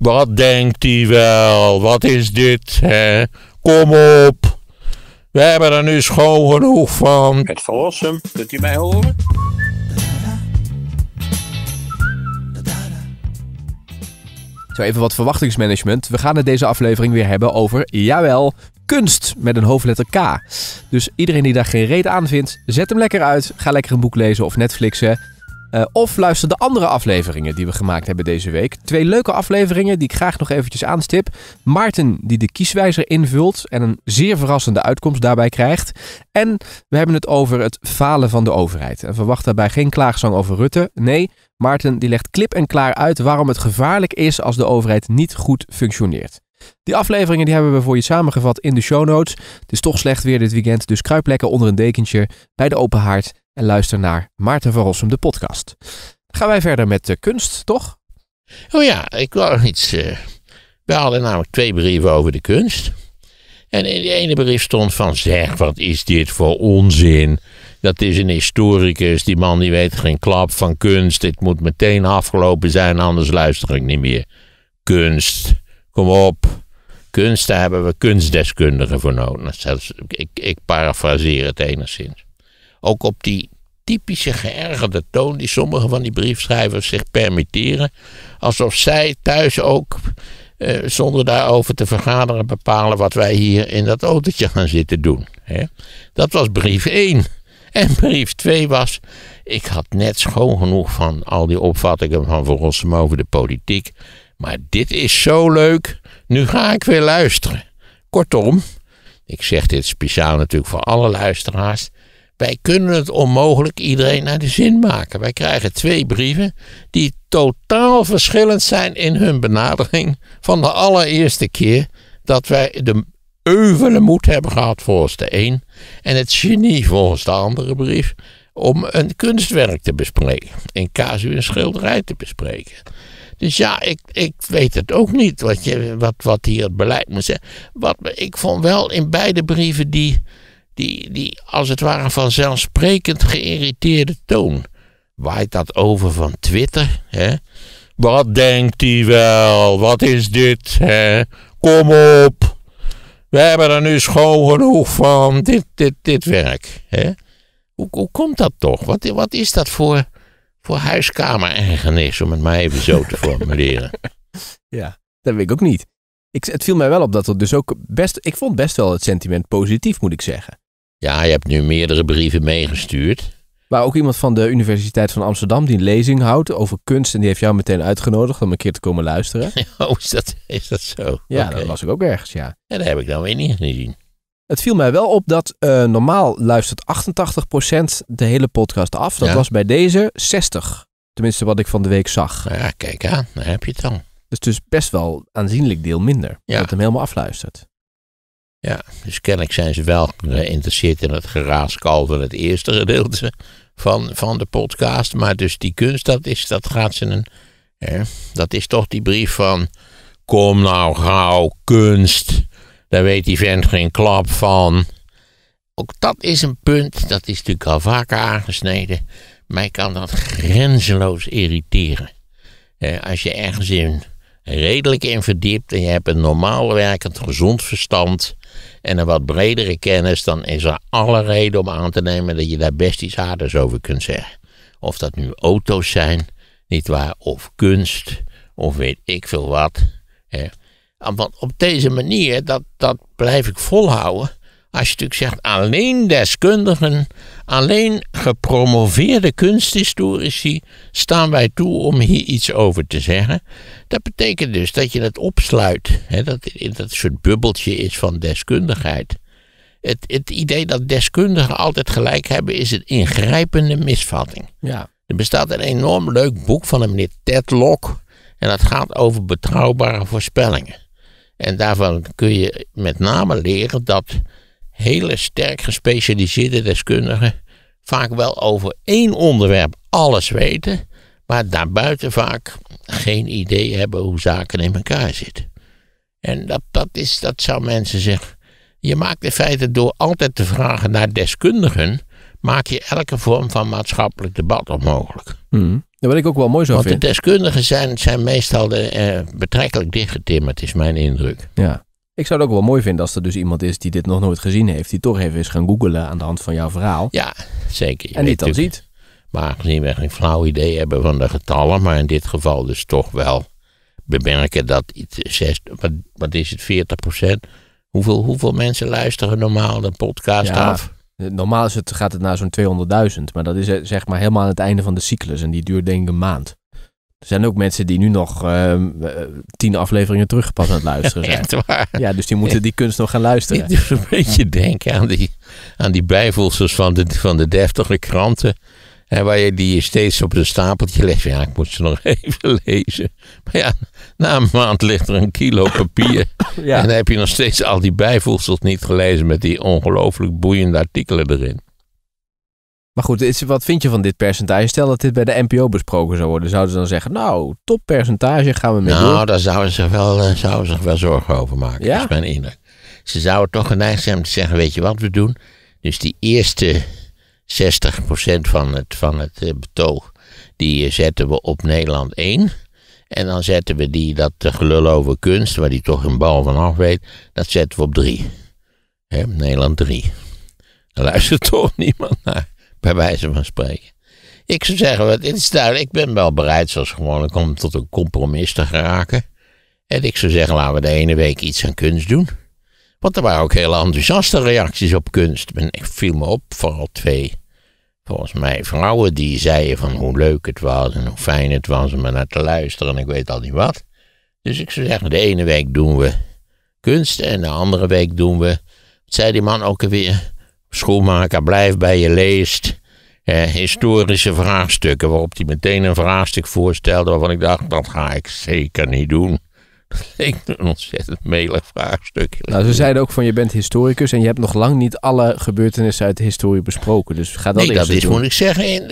Wat denkt hij wel? Wat is dit? Hè? Kom op. We hebben er nu schoon genoeg van. Het verlossen, kunt u mij horen? Zo even wat verwachtingsmanagement. We gaan het deze aflevering weer hebben over, jawel, kunst met een hoofdletter K. Dus iedereen die daar geen reet aan vindt, zet hem lekker uit. Ga lekker een boek lezen of Netflixen. Eh, of luister de andere afleveringen die we gemaakt hebben deze week. Twee leuke afleveringen die ik graag nog eventjes aanstip. Maarten die de kieswijzer invult en een zeer verrassende uitkomst daarbij krijgt. En we hebben het over het falen van de overheid. En verwacht daarbij geen klaagzang over Rutte. Nee, Maarten die legt klip en klaar uit waarom het gevaarlijk is als de overheid niet goed functioneert. Die afleveringen die hebben we voor je samengevat in de show notes. Het is toch slecht weer dit weekend, dus kruip lekker onder een dekentje bij de open haard en luister naar Maarten van Rossum, de podcast. gaan wij verder met de eh, kunst, toch? Oh ja, ik wil iets. Eh, we hadden namelijk twee brieven over de kunst. En in de ene brief stond van zeg, wat is dit voor onzin? Dat is een historicus, die man die weet geen klap van kunst. Dit moet meteen afgelopen zijn, anders luister ik niet meer. Kunst, kom op. Kunst, daar hebben we kunstdeskundigen voor nodig. Ik, ik parafraseer het enigszins. Ook op die typische geërgerde toon die sommige van die briefschrijvers zich permitteren. Alsof zij thuis ook, eh, zonder daarover te vergaderen, bepalen wat wij hier in dat autootje gaan zitten doen. Hè? Dat was brief 1. En brief 2 was: Ik had net schoon genoeg van al die opvattingen van Van over de politiek. Maar dit is zo leuk, nu ga ik weer luisteren. Kortom, ik zeg dit speciaal natuurlijk voor alle luisteraars. Wij kunnen het onmogelijk iedereen naar de zin maken. Wij krijgen twee brieven die totaal verschillend zijn in hun benadering van de allereerste keer dat wij de euvele moed hebben gehad volgens de een en het genie volgens de andere brief om een kunstwerk te bespreken, in casu een schilderij te bespreken. Dus ja, ik, ik weet het ook niet wat, je, wat, wat hier het beleid moet zijn. Wat, ik vond wel in beide brieven die die, die als het ware vanzelfsprekend geïrriteerde toon. Waait dat over van Twitter? Hè? Wat denkt hij wel? Wat is dit? Hè? Kom op! We hebben er nu schoon genoeg van. Dit, dit, dit werk. Hè? Hoe, hoe komt dat toch? Wat, wat is dat voor, voor huiskamer eigenis om het maar even zo te formuleren? ja, dat weet ik ook niet. Ik, het viel mij wel op dat er dus ook best. Ik vond best wel het sentiment positief, moet ik zeggen. Ja, je hebt nu meerdere brieven meegestuurd. Maar ook iemand van de Universiteit van Amsterdam die een lezing houdt over kunst. En die heeft jou meteen uitgenodigd om een keer te komen luisteren. oh, is dat, is dat zo? Ja, dat was ik ook ergens, ja. En dat heb ik dan nou weer niet gezien. Het viel mij wel op dat eh, normaal luistert 88% de hele podcast af. Dat was bij deze 60. Tenminste, wat ik van de week zag. Nou ja, kijk aan, daar heb je het dan. Dus, dus best wel aanzienlijk deel minder. Ja. Dat hem helemaal afluistert. Ja, dus kennelijk zijn ze wel geïnteresseerd in het geraaskal van het eerste gedeelte van, van de podcast. Maar dus die kunst, dat, is, dat gaat ze een. Hè, dat is toch die brief van. Kom nou gauw, kunst. Daar weet die vent geen klap van. Ook dat is een punt, dat is natuurlijk al vaker aangesneden. Mij kan dat grenzeloos irriteren. als je ergens in redelijk in verdiept en je hebt een normaal werkend gezond verstand en een wat bredere kennis, dan is er alle reden om aan te nemen dat je daar best iets aardigs over kunt zeggen. Of dat nu auto's zijn, waar, of kunst, of weet ik veel wat. Hè. Want op deze manier, dat, dat blijf ik volhouden. Als je natuurlijk zegt alleen deskundigen, alleen gepromoveerde kunsthistorici staan wij toe om hier iets over te zeggen. Dat betekent dus dat je dat opsluit, hè, dat dat een soort bubbeltje is van deskundigheid. Het, het idee dat deskundigen altijd gelijk hebben is een ingrijpende misvatting. Ja. Er bestaat een enorm leuk boek van een meneer Ted Lok en dat gaat over betrouwbare voorspellingen. En daarvan kun je met name leren dat hele sterk gespecialiseerde deskundigen vaak wel over één onderwerp alles weten, maar daarbuiten vaak geen idee hebben hoe zaken in elkaar zitten. En dat, dat, is, dat zou mensen zeggen. Je maakt in feite door altijd te vragen naar deskundigen, maak je elke vorm van maatschappelijk debat onmogelijk. Hmm. Dat wil ik ook wel mooi zo Want Want de deskundigen zijn, zijn meestal de, eh, betrekkelijk dichtgetimmerd, is mijn indruk. Ja. Ik zou het ook wel mooi vinden als er dus iemand is die dit nog nooit gezien heeft. Die toch even is gaan googelen aan de hand van jouw verhaal. Ja, zeker. Je en dit dan ziet. Maar aangezien we geen flauw idee hebben van de getallen. Maar in dit geval dus toch wel bemerken dat iets. Zes, wat, is het? 40 procent? Hoeveel, hoeveel mensen luisteren normaal de podcast af? Normaal is het, gaat het naar zo'n 200.000. Maar dat is eh, zeg maar helemaal aan het einde van de cyclus. En die duurt denk ik een maand. Er zijn ook mensen die nu nog ehm, eh, tien afleveringen teruggepast aan het luisteren zijn. Echt waar? Ja, dus die moeten die kunst nog gaan luisteren. Ik een beetje denken aan die, aan die bijvoelsels van de, van de deftige kranten. En waar je die steeds op een stapeltje legt. Ja, ik moet ze nog even lezen. Maar ja, na een maand ligt er een kilo papier. En dan heb je nog steeds al die bijvoegsels niet gelezen met die ongelooflijk boeiende artikelen erin. Maar goed, wat vind je van dit percentage? Stel dat dit bij de NPO besproken zou worden. Zouden ze dan zeggen, nou, toppercentage gaan we mee nou, daar zouden ze, wel, eh, zouden zich wel zorgen over maken, ja? is mijn indruk. Ze zouden toch geneigd zijn om te zeggen, weet je wat we doen? Dus die eerste 60% van het, van het eh, betoog, die eh, zetten we op Nederland 1. En dan zetten we die, dat gelul over kunst, waar die toch een bal van af weet, dat zetten we op 3. Nederland 3. Dan luistert toch niemand naar bij wijze van spreken. Ik zou zeggen, het is duidelijk, ik ben wel bereid zoals gewoonlijk om tot een compromis te geraken. En ik zou zeggen, laten we de ene week iets aan kunst doen. Want er waren ook hele enthousiaste reacties op kunst. En ik viel me op, vooral twee, volgens mij vrouwen, die zeiden van hoe leuk het was en hoe fijn het was om er naar te luisteren en ik weet al niet wat. Dus ik zou zeggen, de ene week doen we kunst en de andere week doen we, wat zei die man ook alweer, Schoenmaker blijf bij je leest. Eh, historische vraagstukken, waarop hij meteen een vraagstuk voorstelde waarvan ik dacht, dat ga ik zeker niet doen. Dat leek een ontzettend melig vraagstuk. Nou, ze zeiden ook van, je bent historicus en je hebt nog lang niet alle gebeurtenissen uit de historie besproken. Dus ga dat nee, dat is, doen. moet ik zeggen,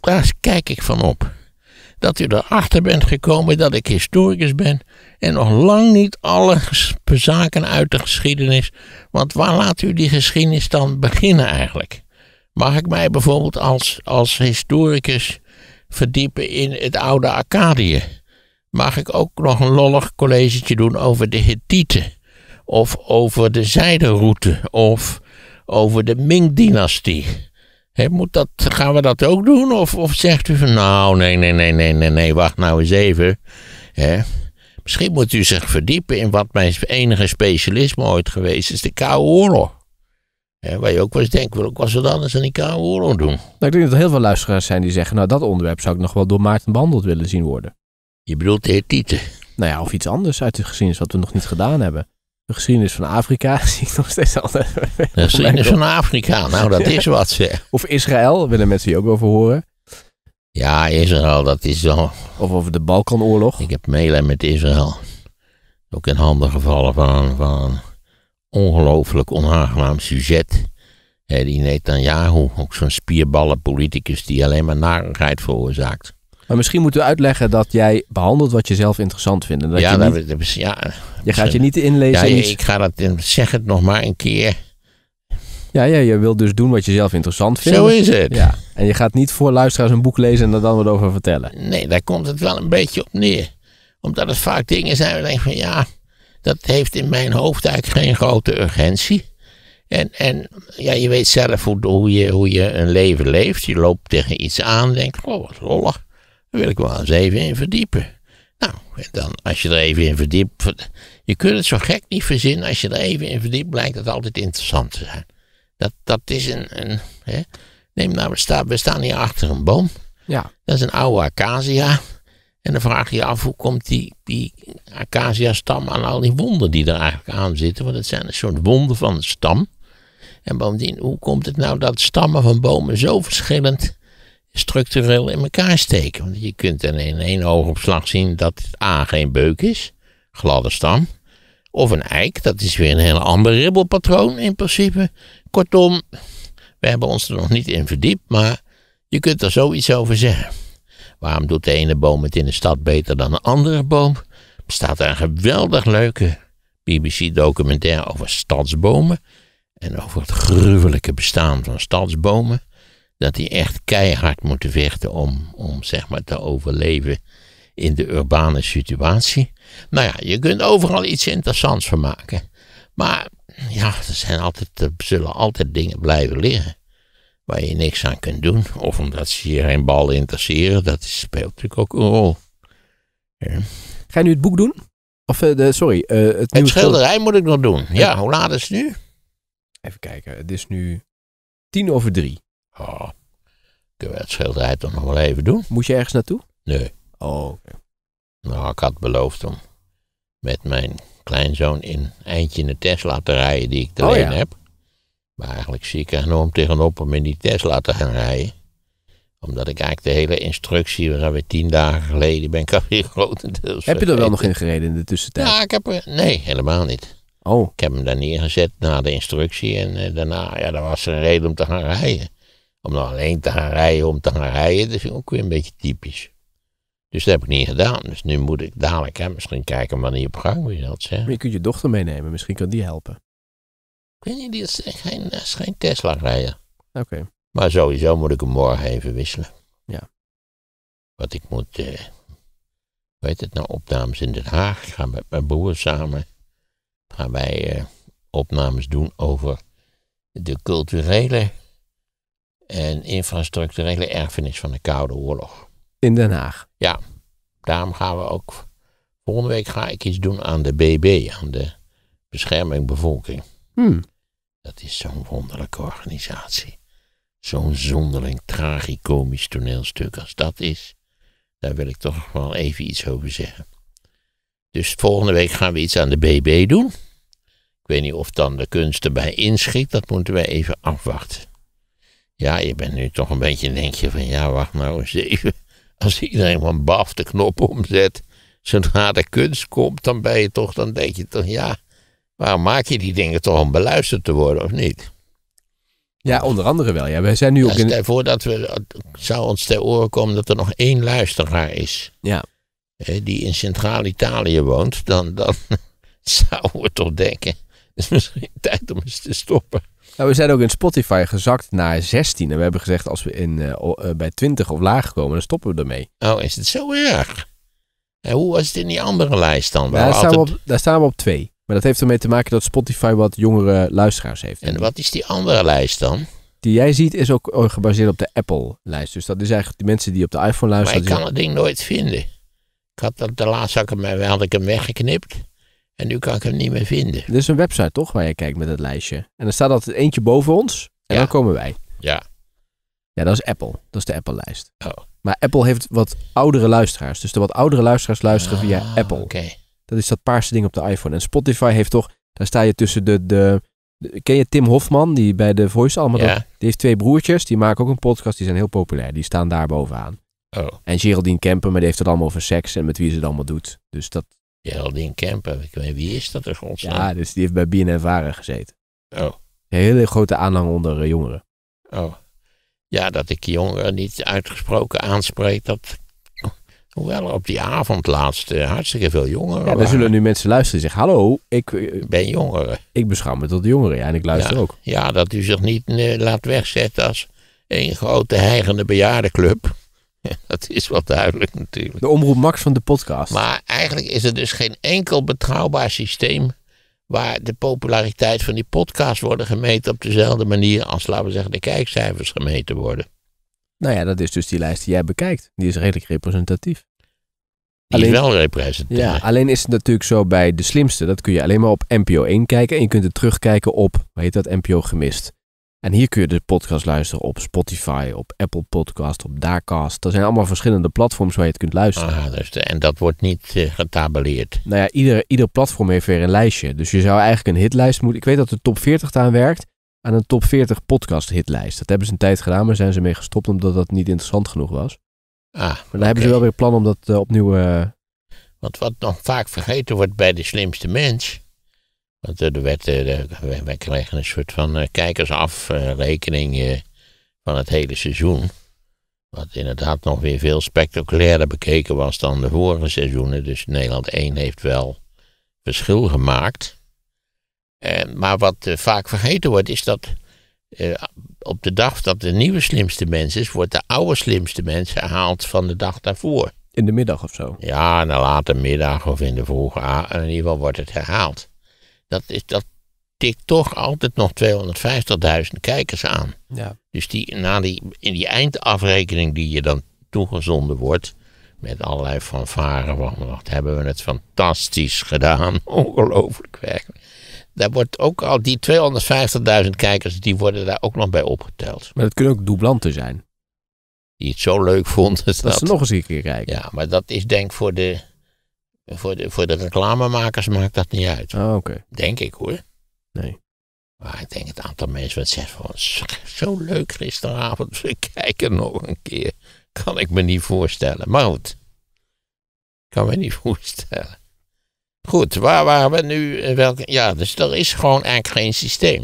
daar kijk ik van op dat u erachter bent gekomen dat ik historicus ben en nog lang niet alle zaken uit de geschiedenis. Want waar laat u die geschiedenis dan beginnen eigenlijk? Mag ik mij bijvoorbeeld als, als historicus verdiepen in het oude Arcadië? Mag ik ook nog een lollig college doen over de Hittiten? Of over de zijderoute? Of over de Ming-dynastie? He, moet dat, gaan we dat ook doen? Of, of zegt u van nou, nee, nee, nee, nee, nee, nee, wacht nou eens even. Misschien moet u zich verdiepen in wat mijn enige specialisme ooit geweest is, de Koude Oorlog. waar je ook wel eens denkt, wil wat anders dan die Koude Oorlog doen. Nou, ik denk dat er heel veel luisteraars zijn die zeggen, nou dat onderwerp zou ik nog wel door Maarten behandeld willen zien worden. Je bedoelt de tite. Nou ja, of iets anders uit de geschiedenis wat we nog niet gedaan hebben. De geschiedenis van Afrika zie ik nog steeds altijd. De geschiedenis van Afrika, nou dat is wat zeg. Of Israël, willen mensen hier ook over horen. Ja, Israël, dat is zo. Of over de Balkanoorlog. Ik heb mailen met Israël. Ook in handen gevallen van, van een ongelooflijk onaangenaam sujet. die Netanyahu, ook zo'n spierballen politicus die alleen maar narigheid veroorzaakt. Maar misschien moeten we uitleggen dat jij behandelt wat je zelf interessant vindt. En dat ja, je, niet, ja, je gaat je niet inlezen. Ja, iets... ik ga dat, eh, zeg het nog maar een keer. Ja, ja, je wilt dus doen wat je zelf interessant vindt. Zo is het. Ja. En je gaat niet voor luisteraars een boek lezen en er dan wat over vertellen. Nee, daar komt het wel een beetje op neer. Omdat het vaak dingen zijn waar je denkt van ja, dat heeft in mijn hoofd eigenlijk geen grote urgentie. En, en ja, je weet zelf hoe, je, hoe je een leven leeft. Je loopt tegen iets aan en denkt, oh wat lollig. Daar wil ik wel eens even in verdiepen. Nou, en dan als je er even in verdiept. Je kunt het zo gek niet verzinnen. Als je er even in verdiept, blijkt het altijd interessant te zijn. Dat, dat is een. een hè? Neem nou, we staan, we staan hier achter een boom. Ja. Dat is een oude acacia. En dan vraag je je af hoe komt die, die acacia-stam aan al die wonden die er eigenlijk aan zitten. Want het zijn een soort wonden van de stam. En bovendien, hoe komt het nou dat stammen van bomen zo verschillend structureel in elkaar steken. Want je kunt dan in één oogopslag zien dat het A geen beuk is, gladde stam. Of een eik, dat is weer een heel ander ribbelpatroon in principe. Kortom, we hebben ons er nog niet in verdiept, maar je kunt er zoiets over zeggen. Waarom doet de ene boom het in de stad beter dan de andere boom? Er staat een geweldig leuke BBC-documentaire over stadsbomen en over het gruwelijke bestaan van stadsbomen dat die echt keihard moeten vechten om, om zeg maar te overleven in de urbane situatie. Nou ja, je kunt overal iets interessants van maken. Maar ja, er, zijn altijd, er zullen altijd dingen blijven liggen waar je niks aan kunt doen. Of omdat ze je geen bal interesseren, dat speelt natuurlijk ook een rol. Ga je nu het boek doen? Of, eh, de, sorry, uh, het, het schilderij moet ik nog doen. Ja, ja, eh. hoe laat is het nu? Even kijken, het is nu tien over drie. Oh, kunnen we het schilderij toch nog wel even doen? Moest je ergens naartoe? Nee. Oh, oké. Nou, ik had beloofd om met mijn kleinzoon in eindje in de Tesla te rijden die ik te oh, heb. Maar eigenlijk zie ik er enorm tegenop om in die Tesla te gaan rijden. Omdat ik eigenlijk de hele instructie, we zijn weer tien dagen geleden, ben ik alweer grotendeels Heb je er wel nog in gereden in de tussentijd? Ja, nou, ik heb nee, helemaal niet. Oh. Ik heb hem daar neergezet na de instructie en eh, daarna, ja, dat was een reden om te gaan rijden. Om dan alleen te gaan rijden om te gaan rijden, dat is ook weer een beetje typisch. Dus dat heb ik niet gedaan. Dus nu moet ik dadelijk hè, misschien kijken wanneer je op gang wil je dat zeggen. Maar je kunt je dochter meenemen, misschien kan die helpen. Ik weet niet, die is geen, eh, is geen Tesla rijden. Oké. Maar sowieso moet ik hem morgen even wisselen. Ja. Want ik moet, eh, weet het nou, opnames in Den Haag. gaan met mijn broer samen. Gaan wij eh, opnames doen over de culturele en infrastructurele erfenis van de Koude Oorlog. In Den Haag? Ja, daarom gaan we ook. Volgende week ga ik iets doen aan de BB, aan de Bescherming Bevolking. Hmm. Dat is zo'n wonderlijke organisatie. Zo'n zonderling tragicomisch toneelstuk als dat is. Daar wil ik toch wel even iets over zeggen. Dus volgende week gaan we iets aan de BB doen. Ik weet niet of dan de kunst erbij inschiet, dat moeten wij even afwachten. Ja, je bent nu toch een beetje, denk je van ja, wacht nou eens even. Als iedereen van baf de knop omzet, zodra de kunst komt, dan ben je toch, dan denk je toch ja, waarom maak je die dingen toch om beluisterd te worden of niet? Ja, onder andere wel. Ja, wij zijn nu ook in... dat we, zou ons ter oren komen dat er nog één luisteraar is. Ja. Die in Centraal-Italië woont, dan, dan zouden we toch denken, het is misschien tijd om eens te stoppen. Nou, we zijn ook in Spotify gezakt naar 16. En we hebben gezegd, als we in, eh, eh, bij 20 of lager komen, dan stoppen we ermee. Oh, is het zo erg? En hoe was het in die andere lijst dan? daar, staan altijd... daar staan we op 2. Maar dat heeft ermee te maken dat Spotify wat jongere luisteraars heeft. En wat is die andere lijst dan? Die jij ziet is ook eh, gebaseerd op de Apple-lijst. Dus dat is eigenlijk de mensen die op de iPhone luisteren. Maar ik kan het ding nooit vinden. Ik had dat de laatste had ik hem, had ik hem weggeknipt. En nu kan ik hem niet meer vinden. Er is een website toch waar je kijkt met het lijstje. En er staat altijd eentje boven ons. En dan komen wij. Ja. Ja, dat is Apple. Dat is de Apple-lijst. Oh. Maar Apple heeft wat oudere luisteraars. Dus de wat oudere luisteraars luisteren via ah, Apple. Oké. Dat is dat paarse ding op de iPhone. En Spotify heeft toch... Daar sta je tussen de... de, ken je Tim Hofman? Die bij de Voice allemaal... Ja. Die heeft twee broertjes. Die maken ook een podcast. Die zijn heel populair. Die staan daar bovenaan. Oh. En Geraldine Kemper. Maar die heeft het allemaal over seks. En met wie ze het allemaal doet. Dus dat Geraldine Kemper, ik weet wie is dat er godsnaam? Ja, dus die heeft bij BNN Varen gezeten. Oh. hele grote aanhang onder eh, jongeren. Oh. Ja, dat ik jongeren niet uitgesproken aanspreek, dat... Hoewel op die avond laatst eh, hartstikke veel jongeren Ja, daar zullen nu mensen luisteren en zeggen, hallo, ik... Eh, ben jongeren. Ik beschouw me tot jongeren, ja, en ik luister ook. Ja, dat u zich niet laat wegzetten als een grote heigende bejaardenclub. dat is wel duidelijk natuurlijk. De omroep Max van de podcast. Maar eigenlijk is er dus geen enkel betrouwbaar systeem waar de populariteit van die podcast worden gemeten op dezelfde manier als, laten we zeggen, de kijkcijfers gemeten worden. Nou ja, dat is dus die lijst die jij bekijkt. Die is redelijk representatief. Die alleen, is wel representatief. Ja, alleen is het natuurlijk zo bij de slimste. Dat kun je alleen maar op NPO 1 kijken. En je kunt het terugkijken op, Heet dat, NPO gemist. En hier kun je de podcast luisteren op Spotify, op Apple Podcast, op Daarcast. Er zijn allemaal verschillende platforms waar je het kunt luisteren. Ah, dus en dat wordt niet uh, eh, getabeleerd. Nou ja, ieder, ieder platform heeft weer een lijstje. Dus je zou eigenlijk een hitlijst moeten. Ik weet dat de top 40 daar aan werkt. Aan een top 40 podcast hitlijst. Dat hebben ze een tijd gedaan, maar zijn ze mee gestopt omdat dat niet interessant genoeg was. Ah, maar dan hebben ze wel weer plan om dat eh, opnieuw. Uh... Want wat nog vaak vergeten wordt bij de slimste mens want er werd, wij kregen een soort van eh, kijkersafrekening eh, eh, van het hele seizoen. Wat inderdaad nog weer veel spectaculairder bekeken was dan de vorige seizoenen. Dus Nederland 1 heeft wel verschil gemaakt. maar wat vaak vergeten wordt, is dat op de dag dat de nieuwe slimste mens is, wordt de oude slimste mens gehaald van de dag daarvoor. In de middag of zo? Ja, in de late middag of in de vroege In ieder geval wordt het herhaald dat, is, dat tikt toch altijd nog 250.000 kijkers aan. Ja. Dus die, na die, in die eindafrekening die je dan toegezonden wordt, met allerlei fanfaren van, wat hebben we het fantastisch gedaan, ongelooflijk werk. Daar wordt ook al die 250.000 kijkers, die worden daar ook nog bij opgeteld. Maar dat kunnen ook doublanten zijn. Die het zo leuk vonden. Dat, dat, ze nog eens een keer kijken. Ja, maar dat is denk ik voor de voor de, voor de reclamemakers maakt dat niet uit. Ah, oké. Denk ik hoor. Nee. Maar ik denk het aantal mensen wat zegt van, zo leuk gisteravond, we kijken nog een keer. Kan ik me niet voorstellen. Maar goed, kan me niet voorstellen. Goed, waar waren we nu? Eh, welke, ja, dus er is gewoon eigenlijk geen systeem.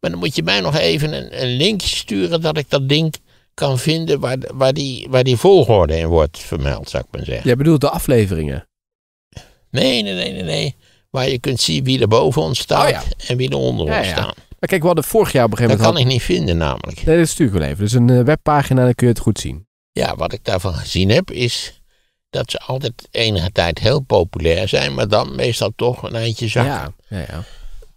Maar dan moet je mij nog even een, een linkje sturen dat ik dat ding kan vinden waar, waar, die, waar die volgorde in wordt vermeld, zou ik maar zeggen. Jij bedoelt de afleveringen? Nee, nee, nee, nee, nee. Maar je kunt zien wie er boven ons staat oh ja. en wie er onder ons staat. Maar kijk, we hadden vorig jaar op een gegeven moment... Dat kan ik niet vinden namelijk. Nee, dat stuur ik wel even. Dus een eh, webpagina, dan kun je het goed zien. Ja, wat ik daarvan gezien heb is dat ze altijd enige tijd heel populair zijn, maar dan meestal toch een eindje zakken. Ja, ja, ja.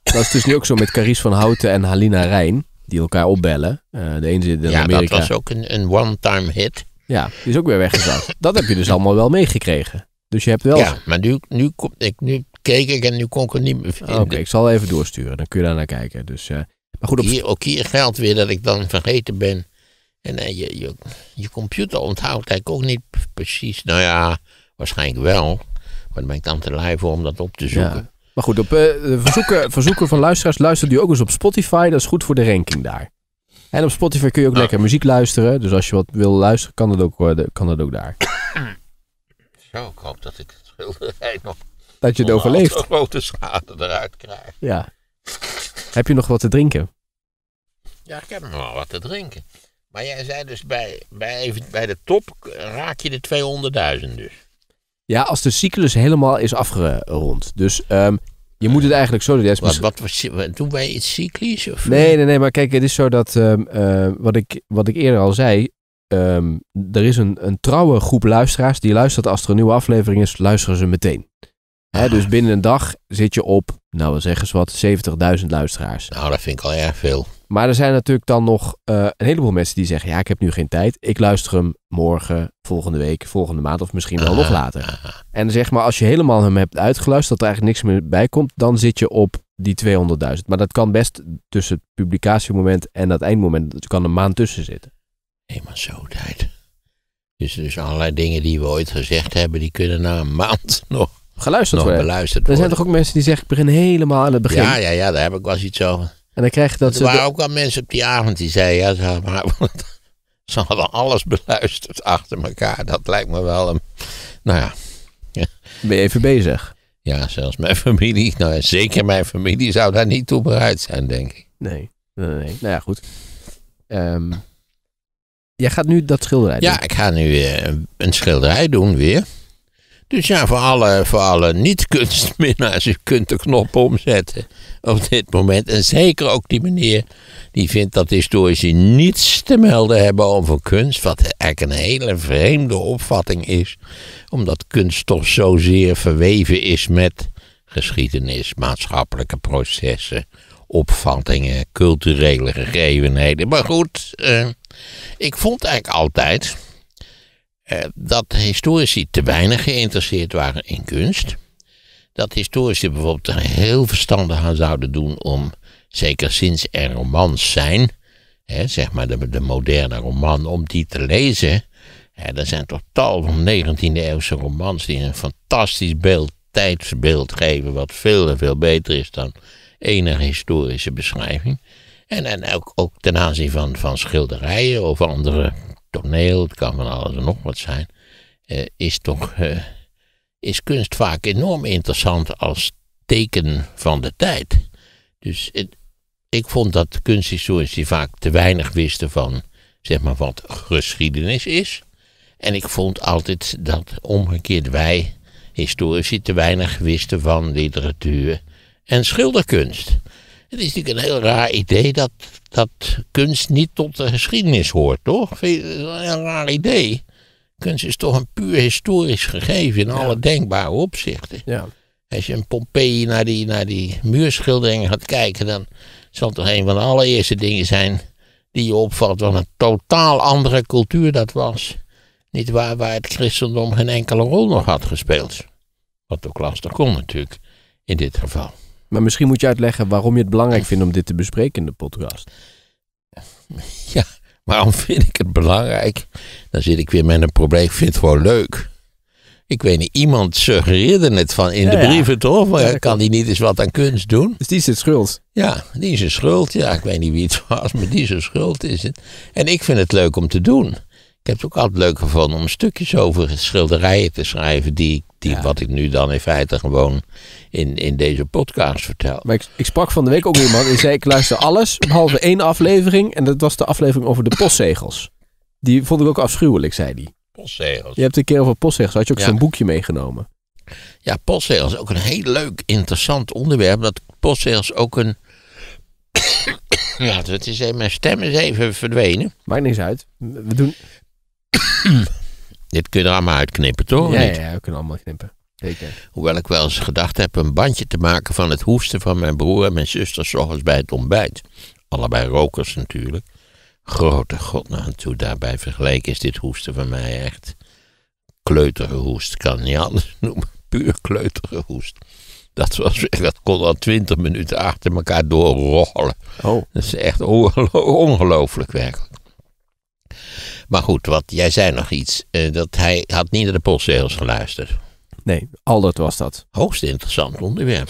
Dat is dus nu ook zo met Caries van Houten en Halina Rijn, die elkaar opbellen. Eh, de een zit in ja, Amerika. Ja, dat was ook een, een one-time hit. Ja, die is ook weer weggezakt. dat heb je dus allemaal wel meegekregen. Dus je hebt wel... Ja, maar nu, nu, ik, nu keek ik en nu kon ik er niet meer vinden. Oké, ik zal even doorsturen. Dan kun je daar naar kijken. Dus, eh, maar goed, op... hier, ook hier geldt weer dat ik dan vergeten ben. En eh, je, je, computer onthoudt eigenlijk ook niet precies. Nou ja, waarschijnlijk wel. Maar dan ben ik dan te lui voor om dat op te zoeken. Maar goed, op uh, verzoeken, verzoeken van luisteraars luistert u ook eens op Spotify. Dat is goed voor de ranking daar. En op Spotify kun je ook lekker muziek luisteren. Dus als je wat wil luisteren, kan dat ook, kan dat ook daar. ik hoop dat ik het schilderij nog... Dat je het overleeft. grote schade eruit krijgt. Ja. heb je nog wat te drinken? Ja, ik heb nog wel wat te drinken. Maar jij zei dus bij, bij, bij de top raak je de 200.000 dus. Ja, als de cyclus helemaal is afgerond. Dus ehm, je moet het eigenlijk zo doen. Wat, wat, wat, doen wij iets cyclisch? Of... Nee, nee, nee. Maar kijk, het is zo dat ehm, eh, wat, ik, wat ik eerder al zei. Ehm, er is een, een trouwe groep luisteraars die luistert als er een nieuwe aflevering is, luisteren ze meteen. Hè, ah. dus binnen een dag zit je op, nou we zeggen wat, 70.000 luisteraars. Nou, dat vind ik al erg veel. Maar er zijn natuurlijk dan nog eh, een heleboel mensen die zeggen: Ja, ik heb nu geen tijd. Ik luister hem morgen, volgende week, volgende maand of misschien wel nog ah, later. Ah, en zeg maar, als je helemaal hem hebt uitgeluisterd, dat er eigenlijk niks meer bij komt, dan zit je op die 200.000. Maar dat kan best tussen het publicatiemoment en dat eindmoment, dat kan een maand tussen zitten. Eenmaal zo tijd. Dus, dus allerlei dingen die we ooit gezegd hebben, die kunnen na een maand nog geluisterd worden. er zijn toch ook mensen die zeggen, ik begin helemaal aan het begin. Ja, ja, ja, daar heb ik wel eens iets over. En dan krijg je dat er waren ook wel mensen op die avond die zeiden, ja, ze, maar, ze hadden alles beluisterd achter elkaar. Dat lijkt me wel een... Nou ja. Ben je even bezig? Ja, zelfs mijn familie, nou, zeker mijn familie zou daar niet toe bereid zijn, denk ik. Nee, nee, nee. Nou ja, goed. Um, Jij gaat nu dat schilderij doen? Ja, ik ga nu eh, een schilderij doen weer. Dus ja, voor alle, voor alle niet-kunstminnaars, u kunt de knop omzetten op dit moment. En zeker ook die meneer die vindt dat historici niets te melden hebben over kunst. Wat eigenlijk een hele vreemde opvatting is. Omdat kunst toch zozeer verweven is met geschiedenis, maatschappelijke processen, opvattingen, culturele gegevenheden, Maar goed, eh, ik vond eigenlijk altijd eh, dat historici te weinig geïnteresseerd waren in kunst. Dat historici bijvoorbeeld er heel verstandig aan zouden doen om, zeker sinds er romans zijn, hè, zeg maar de, moderne roman, om die te lezen. er zijn toch tal van 19e-eeuwse romans die een fantastisch beeld, tijdsbeeld geven, wat veel en veel beter is dan enige historische beschrijving. En, en ook, ook ten aanzien van, van schilderijen of andere toneel, het kan van alles en nog wat zijn, eh, is toch eh, is kunst vaak enorm interessant als teken van de tijd. Dus ik vond dat kunsthistorici vaak te weinig wisten van, zeg maar, wat geschiedenis is. En ik vond altijd dat omgekeerd wij, historici, te weinig wisten van literatuur, en schilderkunst. Het is natuurlijk een heel raar idee dat, dat kunst niet tot de geschiedenis hoort, toch? Vind je, dat is een raar idee. Kunst is toch een puur historisch gegeven in alle denkbare opzichten. Ja. Als je een Pompeji naar die, naar die muurschilderingen gaat kijken, dan zal het toch een van de allereerste dingen zijn die je opvalt. Wat een totaal andere cultuur dat was. Niet waar, waar het christendom geen enkele rol nog had gespeeld. Wat ook lastig kon natuurlijk in dit geval. Maar misschien moet je uitleggen waarom je het belangrijk vindt om dit te bespreken in de podcast. Ja, waarom vind ik het belangrijk? Dan zit ik weer met een probleem. Ik vind het gewoon leuk. Ik weet niet, iemand suggereerde het van in de brieven toch? Maar kan die niet eens wat aan kunst doen? Dus die is het schuld? Ja, die is een schuld. Ja, ik weet niet wie het was, maar die is een schuld is het. En ik vind het leuk om te doen. Ik heb het ook altijd leuk gevonden om stukjes over schilderijen te schrijven die ik wat ik nu dan in feite gewoon in, in deze podcast vertel. Maar ik, ik sprak van de week ook iemand en zei ik luister alles, behalve één aflevering. En dat was de aflevering over de postzegels. Die vond ik ook afschuwelijk, zei hij. Postzegels. Je hebt een keer over postzegels, had je ook zo'n boekje meegenomen. Ja, postzegels, ook een heel leuk, interessant onderwerp. Dat postzegels ook een... ja, dat is, eh, mijn stem is even verdwenen. Maakt niks uit. We doen... Dit kun je er allemaal uitknippen, toch? Ja, ja, we kunnen allemaal knippen. Zeker. Hoewel ik wel eens gedacht heb een bandje te maken van het hoesten van mijn broer en mijn zuster s'ochtends bij het ontbijt. Allebei rokers natuurlijk. Grote god naar nou, toe, daarbij vergeleken is dit hoesten van mij echt kleutergehoest. Ik kan het niet anders noemen, puur kleutergehoest. Dat, was, dat kon al twintig minuten achter elkaar doorrollen. Oh. Dat is echt ongelooflijk werkelijk. Maar goed, wat, jij zei nog iets. Eh, dat hij had niet naar de postzegels geluisterd. Nee, Aldert was dat. Hoogst interessant onderwerp.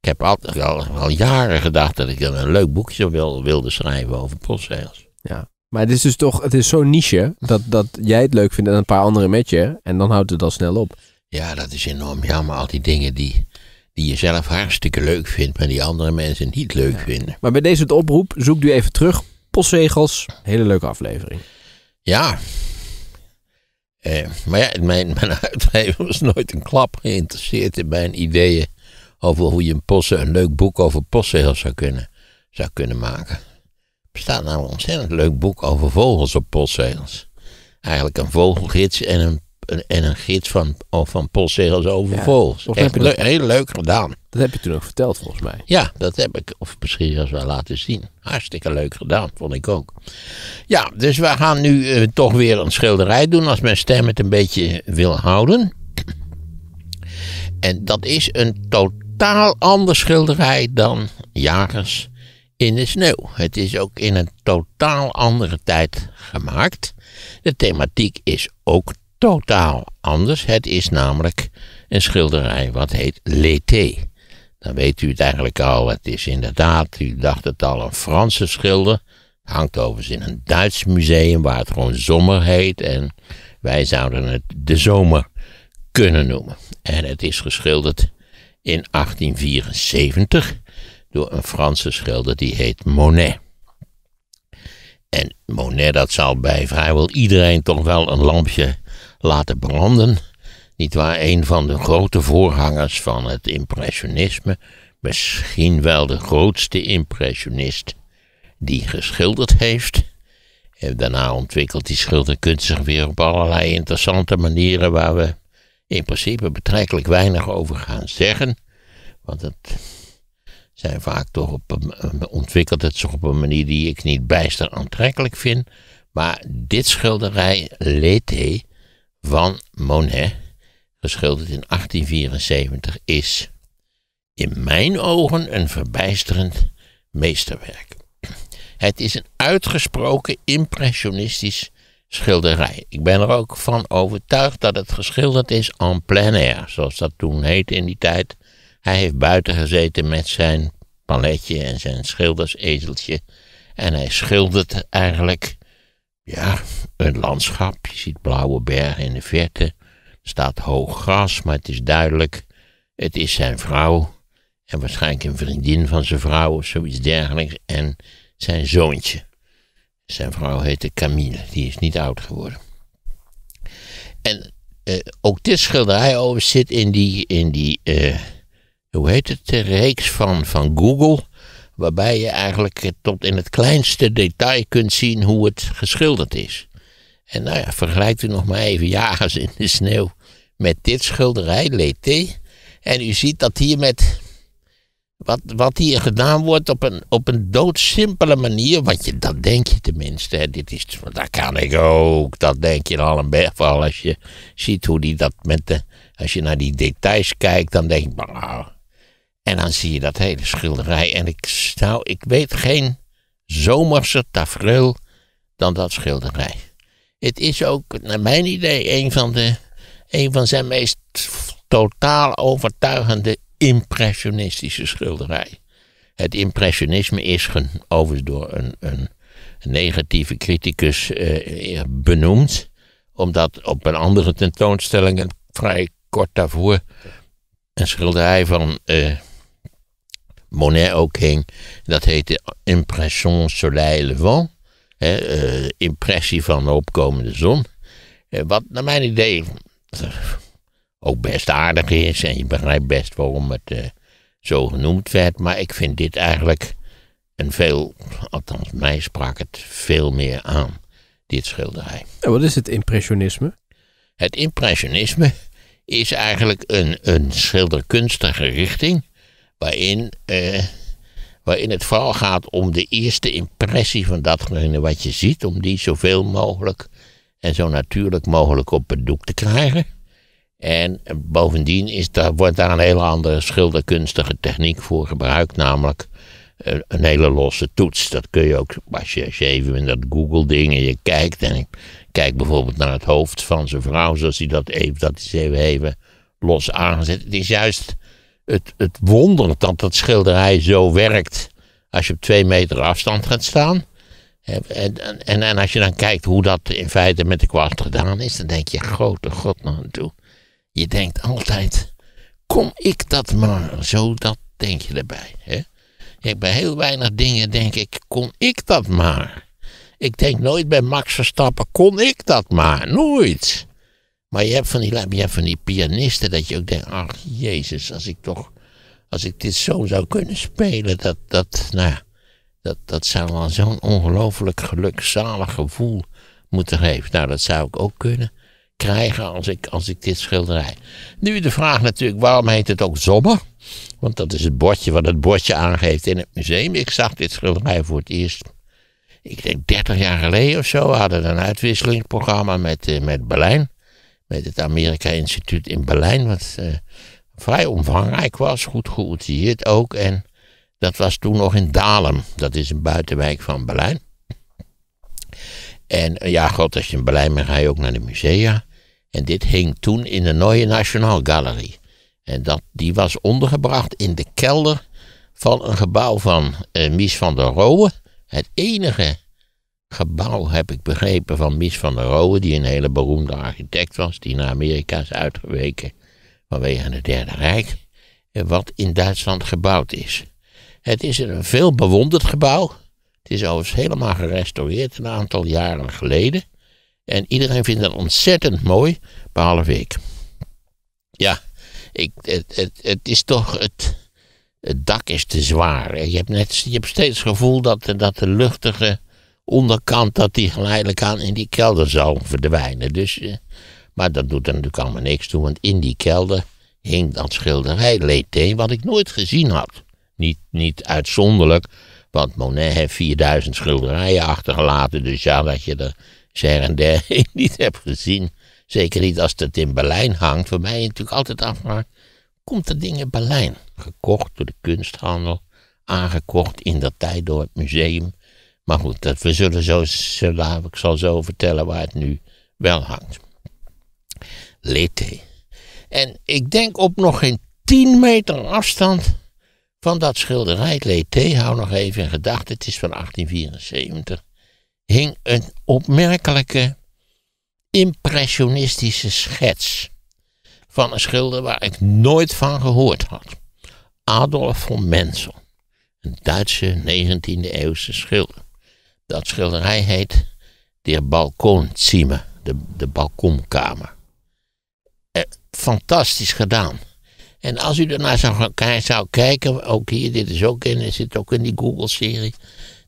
Ik heb altijd, al, al jaren gedacht dat ik een leuk boekje wil, wilde schrijven over postzegels. Ja, maar het is dus toch, het is zo'n niche dat, dat jij het leuk vindt en een paar anderen met je. En dan houdt het al snel op. Ja, dat is enorm jammer. Al die dingen die, die je zelf hartstikke leuk vindt, maar die andere mensen niet leuk vinden. Maar bij deze het oproep, zoek u even terug. Postzegels, hele leuke aflevering. Ja. Eh, maar ja, mijn, uitgever was nooit een klap geïnteresseerd in mijn ideeën over hoe je een, een leuk boek over postzegels zou kunnen, zou kunnen maken. Er bestaat nou een ontzettend leuk boek over vogels op postzegels. Eigenlijk een vogelgids en een en een gids van, van postzegels over vogels. heel leuk gedaan. Dat heb je toen ook verteld, volgens mij. Ja, dat heb ik, of misschien zelfs wel laten zien. Hartstikke leuk gedaan, vond ik ook. Ja, dus we gaan nu eh, toch weer een schilderij doen, als mijn stem het een beetje wil houden. En dat is een totaal ander schilderij dan Jagers in de sneeuw. Het is ook in een totaal andere tijd gemaakt. De thematiek is ook totaal anders. Het is namelijk een schilderij wat heet L'été. Dan weet u het eigenlijk al. Het is inderdaad, u dacht het al, een Franse schilder. hangt overigens in een Duits museum waar het gewoon zomer heet. En wij zouden het de zomer kunnen noemen. En het is geschilderd in 1874 door een Franse schilder die heet Monet. En Monet, dat zal bij vrijwel iedereen toch wel een lampje laten branden. Niet waar, een van de grote voorhangers van het impressionisme, misschien wel de grootste impressionist die geschilderd heeft. En daarna ontwikkelt die schilderkunst zich weer op allerlei interessante manieren waar we in principe betrekkelijk weinig over gaan zeggen. Want het zijn vaak toch op ontwikkelt het zich op een manier die ik niet bijster aantrekkelijk vind. Maar dit schilderij, hij van Monet, geschilderd in 1874, is in mijn ogen een verbijsterend meesterwerk. Het is een uitgesproken impressionistisch schilderij. Ik ben er ook van overtuigd dat het geschilderd is en plein air, zoals dat toen heette in die tijd. Hij heeft buiten gezeten met zijn paletje en zijn schildersezeltje. En hij schildert eigenlijk ja, een landschap. Je ziet blauwe bergen in de verte. Er staat hoog gras, maar het is duidelijk. Het is zijn vrouw. En waarschijnlijk een vriendin van zijn vrouw of zoiets dergelijks. En zijn zoontje. Zijn vrouw heette Camille. Die is niet oud geworden. En eh, ook dit schilderij over zit in die, in die eh, hoe heet het, de reeks van, van Google waarbij je eigenlijk tot in het kleinste detail kunt zien hoe het geschilderd is. En nou ja, vergelijkt u nog maar even Jagers in de sneeuw met dit schilderij, Leté. En u ziet dat hier met wat, wat hier gedaan wordt op een, op een doodsimpele manier, want je, dat denk je tenminste, hè, dit is, dat kan ik ook, dat denk je al een bergval als je ziet hoe die dat met de, als je naar die details kijkt, dan denk je, nou, en dan zie je dat hele schilderij. En ik, nou, ik weet geen zomerse tafreel dan dat schilderij. Het is ook, naar mijn idee, een van, de, een van zijn meest totaal overtuigende impressionistische schilderij. Het impressionisme is gen, overigens door een, een negatieve criticus eh, eh, benoemd, omdat op een andere tentoonstelling, vrij kort daarvoor, een schilderij van eh, Monet ook hing. Dat heette Impression Soleil Levant. Eh, impressie van de opkomende zon. Eh, wat naar mijn idee ook best aardig is. En je begrijpt best waarom het eh, zo genoemd werd. Maar ik vind dit eigenlijk een veel, althans mij sprak het veel meer aan, dit schilderij. En wat is het impressionisme? Het impressionisme is eigenlijk een, een schilderkunstige richting waarin, eh, waarin het vooral gaat om de eerste impressie van datgene wat je ziet, om die zoveel mogelijk en zo natuurlijk mogelijk op het doek te krijgen. En bovendien is daar, wordt daar een hele andere schilderkunstige techniek voor gebruikt, namelijk eh, een hele losse toets. Dat kun je ook, als je, even in dat Google-ding en je kijkt, en ik kijk bijvoorbeeld naar het hoofd van zijn vrouw, zoals hij dat even, dat is even, even los aangezet. Het is juist het, het wonder dat dat schilderij zo werkt als je op twee meter afstand gaat staan. En, en, en als je dan kijkt hoe dat in feite met de kwast gedaan is, dan denk je, grote god naar nou toe. Je denkt altijd, kom ik dat maar, zo dat denk je erbij. Hè? ben bij heel weinig dingen denk ik, kon ik dat maar. Ik denk nooit bij Max Verstappen, kon ik dat maar. Nooit. Maar je hebt van die, je van die pianisten dat je ook denkt, ach jezus, als ik toch, als ik dit zo zou kunnen spelen, dat, dat, nou, dat, dat zou wel zo'n ongelooflijk gelukzalig gevoel moeten geven. Nou, dat zou ik ook kunnen krijgen als ik, als ik dit schilderij. Nu de vraag natuurlijk, waarom heet het ook zomer? Want dat is het bordje wat het bordje aangeeft in het museum. Ik zag dit schilderij voor het eerst, ik denk 30 jaar geleden of zo, hadden een uitwisselingsprogramma met, eh, met Berlijn met het Amerika-instituut in Berlijn, wat eh, vrij omvangrijk was, goed geoutilleerd ook. En dat was toen nog in Dahlem, dat is een buitenwijk van Berlijn. En eh, ja, god, als je in Berlijn bent, ga je ook naar de musea. En dit hing toen in de Neue National Galerie. En dat, die was ondergebracht in de kelder van een gebouw van uh, Mies van der Rohe. Het enige gebouw, heb ik begrepen, van Mies van der Rohe, die een hele beroemde architect was, die naar Amerika is uitgeweken vanwege het Derde Rijk, wat in Duitsland gebouwd is. Het is een veel bewonderd gebouw. Het is overigens helemaal gerestaureerd een aantal jaren geleden. En iedereen vindt het ontzettend mooi, behalve ik. Ja, ik, het, het, het is toch. Het, het dak is te zwaar. Je hebt, net, je hebt steeds het gevoel dat, dat de luchtige onderkant dat die geleidelijk aan in die kelder zou verdwijnen. Dus, eh, maar dat doet er natuurlijk allemaal niks toe, want in die kelder hing dat schilderij Leté, wat ik nooit gezien had. Niet, niet uitzonderlijk, want Monet heeft 4000 schilderijen achtergelaten, dus ja, dat je er zeg en der niet hebt gezien. Zeker niet als het in Berlijn hangt. Voor mij natuurlijk altijd af, maar komt dat ding in Berlijn? Gekocht door de kunsthandel, aangekocht in dat tijd door het museum. Maar goed, dat, we zullen zo, ik zal zo vertellen waar het nu wel hangt. Lete. En ik denk op nog geen 10 meter afstand van dat schilderij, Lete, hou nog even in gedachten, het is van 1874, hing een opmerkelijke impressionistische schets van een schilder waar ik nooit van gehoord had. Adolf von Menzel, een Duitse 19e eeuwse schilder. Dat schilderij heet de Balkonzimmer, de, de balkonkamer. Eh, fantastisch gedaan. En als u ernaar zou, zou kijken, ook hier, dit is ook in, zit ook in die Google-serie.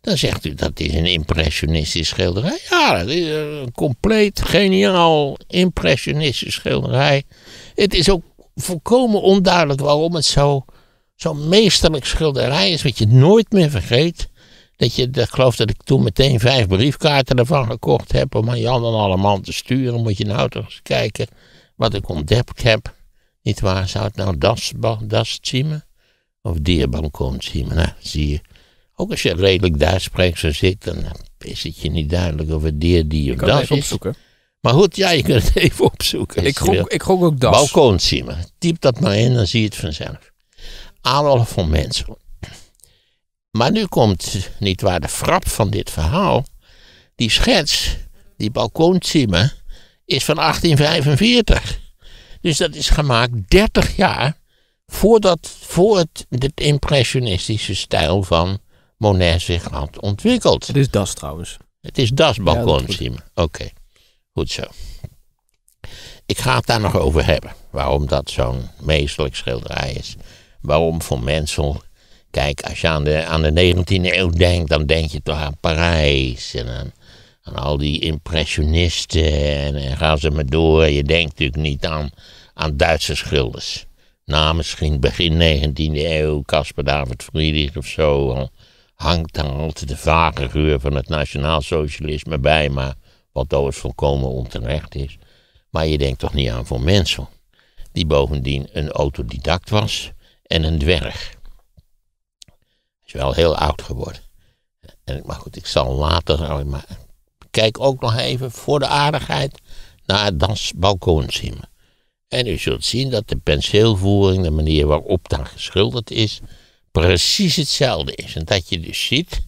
Dan zegt u dat is een impressionistisch schilderij. Ja, dat is een compleet geniaal impressionistisch schilderij. Het is ook volkomen onduidelijk waarom het zo, zo'n meesterlijk schilderij is, wat je nooit meer vergeet. Dat je, ik geloof dat ik toen meteen vijf briefkaarten ervan gekocht heb. Om aan Jan en allemaal te sturen. Moet je nou toch eens kijken wat ik ontdekt heb. Niet waar, zou het nou das, das zien? Of dierbalkon zien? Nou, zie je. Ook als je redelijk Duits spreekt zoals ik, dan eh, is het je niet duidelijk of het dier die of das is. opzoeken. Maar goed, ja, je kunt het even opzoeken. Ik gok, ik gok ook das. Balkon zien. Typ dat maar in, dan zie je het vanzelf. Adolf van mensen. Maar nu komt, niet waar de frap van dit verhaal, die schets, die balkooncima, is van 1845. Dus dat is gemaakt 30 jaar voordat voor het, het impressionistische stijl van Monet zich had ontwikkeld. Het is das trouwens. Het is das balkooncima. Oké, goed zo. Ik ga het daar nog over hebben. Waarom dat zo'n meesterlijk schilderij is. Waarom voor mensen. Kijk, als je aan de, aan de 19e eeuw denkt, dan denk je toch aan Parijs en aan, al die impressionisten en, ga gaan ze maar door. Je denkt natuurlijk niet aan, aan Duitse schilders. Na nou, misschien begin 19e eeuw, Caspar David Friedrich of zo, hangt dan altijd de vage geur van het nationaalsocialisme bij, maar wat dood volkomen onterecht is. Maar je denkt toch niet aan Van Mensel, die bovendien een autodidact was en een dwerg is wel heel oud geworden. En, maar goed, ik zal later. Maar kijk ook nog even voor de aardigheid naar het Balkonzimmer. En u zult zien dat de penseelvoering, de manier waarop daar geschilderd is, precies hetzelfde is. En dat je dus ziet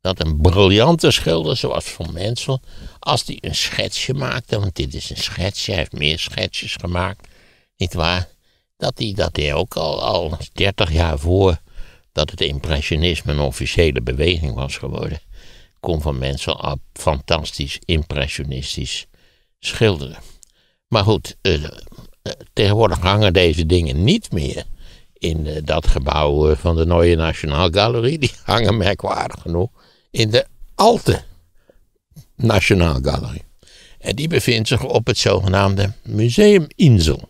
dat een briljante schilder zoals Van Mensel, als die een schetsje maakte, want dit is een schetsje, hij heeft meer schetsjes gemaakt, niet waar, Dat hij dat hij ook al, al 30 jaar voor dat het impressionisme een officiële beweging was geworden, kon van mensen af fantastisch impressionistisch schilderen. Maar goed, eh, eh, tegenwoordig hangen deze dingen niet meer in eh, dat gebouw van de Nieuwe Nationaal Galerie. Die hangen merkwaardig genoeg in de Alte Nationaal Galerie. En die bevindt zich op het zogenaamde Museum Insel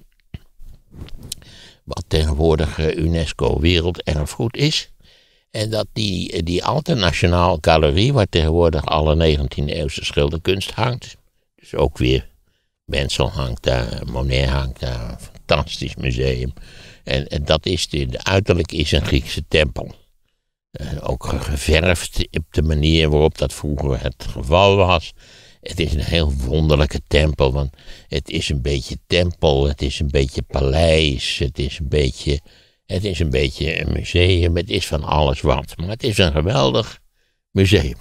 wat tegenwoordig eh, UNESCO Werelderfgoed is. En dat die, eh, die Nationaal Galerie, waar tegenwoordig alle 19e-eeuwse schilderkunst hangt, dus ook weer Wenzel hangt daar, Monet hangt daar, fantastisch museum. En, en dat is, de, de, uiterlijk is een Griekse tempel. Eh, ook geverfd op de manier waarop dat vroeger het geval was. Het is een heel wonderlijke tempel, want het is een beetje tempel, het is een beetje paleis, het is een beetje, het is een, beetje een museum, het is van alles wat. Maar het is een geweldig museum.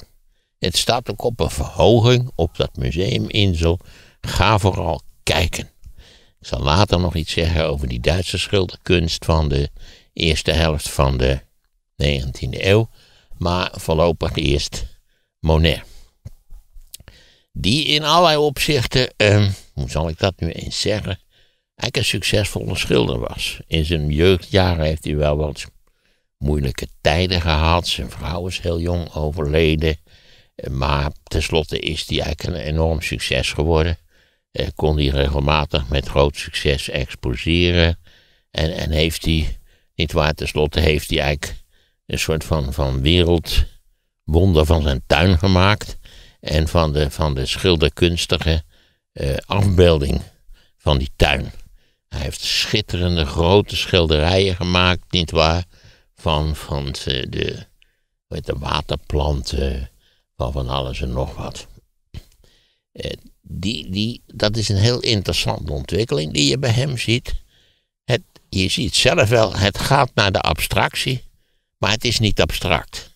Het staat ook op een verhoging op dat museum Ga vooral kijken. Ik zal later nog iets zeggen over die Duitse schilderkunst van de eerste helft van de 19e eeuw. Maar voorlopig eerst Monet die in allerlei opzichten, ehm, hoe zal ik dat nu eens zeggen, eigenlijk een succesvolle schilder was. In zijn jeugdjaren heeft hij wel wat moeilijke tijden gehad. Zijn vrouw is heel jong overleden. Eh, maar tenslotte is hij eigenlijk een enorm succes geworden. Eh, kon hij regelmatig met groot succes exposeren. En, en heeft hij, niet waar, tenslotte heeft hij eigenlijk een soort van, van wereldwonder van zijn tuin gemaakt en van de, van de schilderkunstige eh, afbeelding van die tuin. Hij heeft schitterende grote schilderijen gemaakt, nietwaar? Van, van eh, de, met de waterplanten, van van alles en nog wat. Eh, die, die, dat is een heel interessante ontwikkeling die je bij hem ziet. Het, je ziet zelf wel, het gaat naar de abstractie, maar het is niet abstract.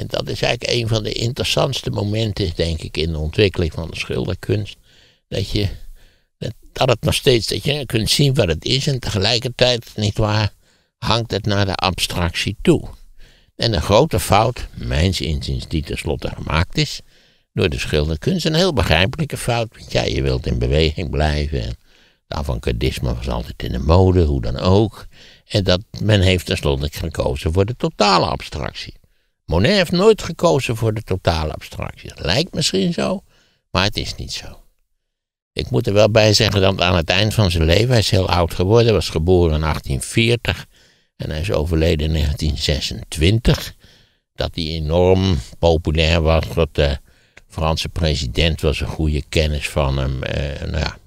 En dat is eigenlijk een van de interessantste momenten, denk ik, in de ontwikkeling van de schilderkunst. Dat je dat het nog steeds, dat je kunt zien wat het is en tegelijkertijd, niet waar, hangt het naar de abstractie toe. En een grote fout, mijns inziens, die tenslotte gemaakt is door de schilderkunst, een heel begrijpelijke fout, want ja, je wilt in beweging blijven. En de avant was altijd in de mode, hoe dan ook. En dat men heeft tenslotte gekozen voor de totale abstractie. Monet heeft nooit gekozen voor de totale abstractie. Dat lijkt misschien zo, maar het is niet zo. Ik moet er wel bij zeggen dat aan het eind van zijn leven, hij is heel oud geworden, hij was geboren in 1840 en hij is overleden in 1926, dat hij enorm populair was, dat de Franse president was een goede kennis van hem. Eh, nou ja.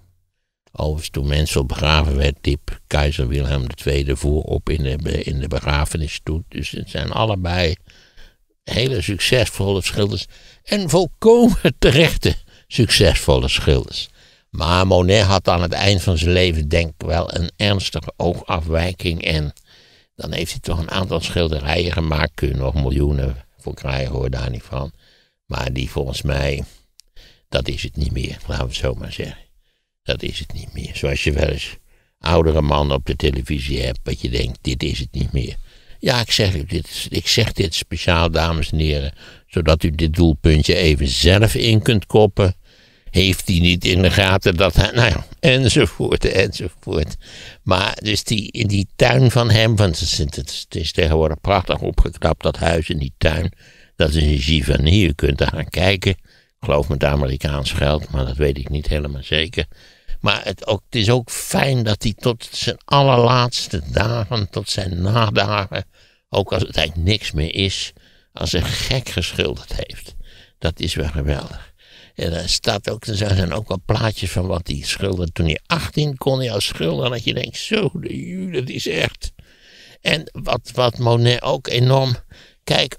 Overigens, toen mensen begraven werd, diep keizer Wilhelm II voorop in de, in de begrafenisstoet. Dus het zijn allebei hele succesvolle schilders en volkomen terechte succesvolle schilders. Maar Monet had aan het eind van zijn leven denk ik wel een ernstige oogafwijking en dan heeft hij toch een aantal schilderijen gemaakt, kun je nog miljoenen voor krijgen, hoor daar niet van. Maar die volgens mij, dat is het niet meer, laten we het zo maar zeggen. Dat is het niet meer. Zoals je wel eens oudere mannen op de televisie hebt, dat je denkt, dit is het niet meer. Ja, ik zeg, dit, ik zeg dit speciaal, dames en heren, zodat u dit doelpuntje even zelf in kunt koppen. Heeft hij niet in de gaten dat hij. Nou ja, enzovoort, enzovoort. Maar dus die, in die tuin van hem, want het is, het is, tegenwoordig prachtig opgeknapt, dat huis in die tuin. Dat is een Givani, u kunt daar gaan kijken. Ik geloof met Amerikaans geld, maar dat weet ik niet helemaal zeker. Maar het, ook, het is ook fijn dat hij tot zijn allerlaatste dagen, tot zijn nadagen, ook als het eigenlijk niks meer is, als een gek geschilderd heeft. Dat is wel geweldig. En er staat ook, er zijn ook wel plaatjes van wat hij schilderde. Toen hij 18 kon hij al schilderen. Dat je denkt, zo, dat is echt. En wat, wat Monet ook enorm. Kijk,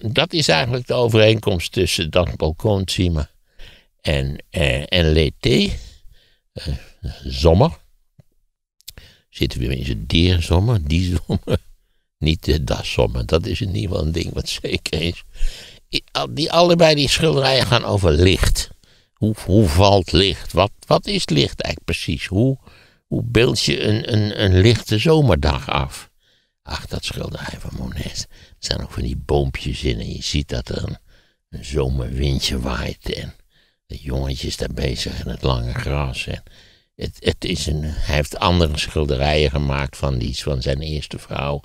dat is eigenlijk de overeenkomst tussen dat balkonsima en, eh, en l'été. Eh, zomer. Zitten we in zijn zomer, die zomer. Niet de om, dat is in ieder geval een ding wat zeker is. Die, allebei die schilderijen gaan over licht. Hoe, hoe valt licht? Wat, wat is licht eigenlijk precies? Hoe, hoe beeld je een, een, een lichte zomerdag af? Ach, dat schilderij van Monet. Er zijn ook van die boompjes in en je ziet dat er een, een zomerwindje waait. En de jongetjes daar bezig in het lange gras. En het, het is een, hij heeft andere schilderijen gemaakt van die van zijn eerste vrouw.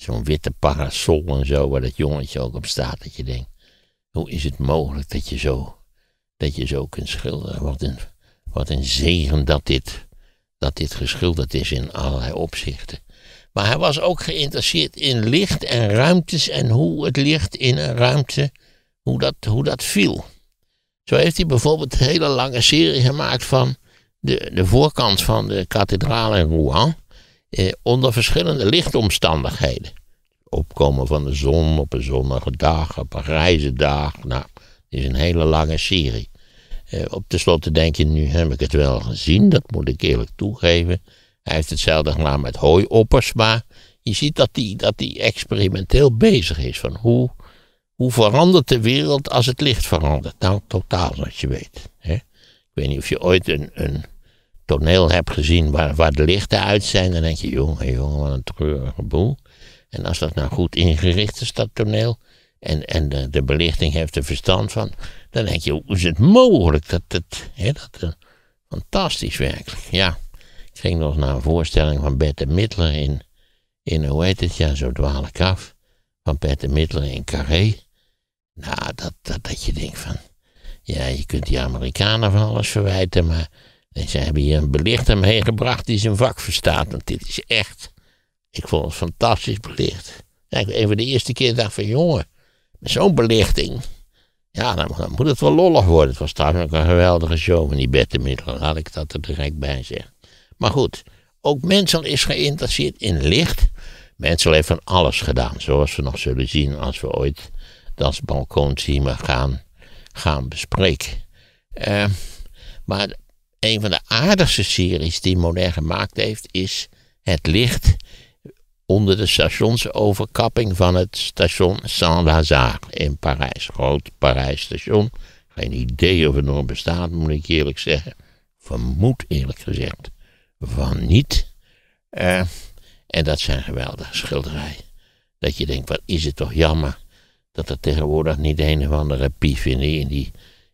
Zo'n witte parasol en zo, waar dat jongetje ook op staat. Dat je denkt, hoe is het mogelijk dat je zo, dat je zo kunt schilderen? Wat een, wat een zegen dat dit, dat dit geschilderd is in allerlei opzichten. Maar hij was ook geïnteresseerd in licht en ruimtes en hoe het licht in een ruimte, hoe dat, hoe dat viel. Zo heeft hij bijvoorbeeld een hele lange serie gemaakt van de, de voorkant van de kathedraal in Rouen eh, onder verschillende lichtomstandigheden. Opkomen van de zon op een zonnige dag, op een grijze dag. Nou, het is een hele lange serie. Eh, op tenslotte denk je, nu heb ik het wel gezien, dat moet ik eerlijk toegeven. Hij heeft hetzelfde gedaan met hooioppers, maar je ziet dat hij dat die experimenteel bezig is. Van hoe, hoe verandert de wereld als het licht verandert? Nou, totaal, als je weet. Hè? Ik weet niet of je ooit een, een toneel hebt gezien waar, waar de lichten uit zijn, dan denk je, jongen, jongen, wat een treurige boel. En als dat nou goed ingericht is, dat toneel, en, en de, de belichting heeft er verstand van, dan denk je, hoe is het mogelijk dat het, hè, dat, uh, fantastisch werkelijk, ja. Ik ging nog naar een voorstelling van Bette Mittler in, in hoe heet het, ja, zo dwaal ik af, van Bette Mittler in Carré. Nou, dat, dat, dat je denkt van, ja, je kunt die Amerikanen van alles verwijten, maar en ze hebben hier een belichter gebracht die zijn vak verstaat. Want dit is echt. Ik vond het fantastisch belicht. Ja, even de eerste keer dacht van jongen, met zo'n belichting. Ja, dan, dan, moet het wel lollig worden. Het was trouwens ook een geweldige show van die middel Had ik dat er direct bij zeggen. Maar goed, ook mensen is geïnteresseerd in licht. Mensen heeft van alles gedaan. Zoals we nog zullen zien als we ooit dat balkon zien gaan, gaan bespreken. Eh, maar een van de aardigste series die Monet gemaakt heeft, is Het Licht onder de stationsoverkapping van het station Saint-Lazare in Parijs. Groot Parijs station. Geen idee of het nog bestaat, moet ik eerlijk zeggen. Vermoed eerlijk gezegd van niet. Eh, en dat zijn geweldige schilderijen. Dat je denkt, wat is het toch jammer dat er tegenwoordig niet een of andere pief in die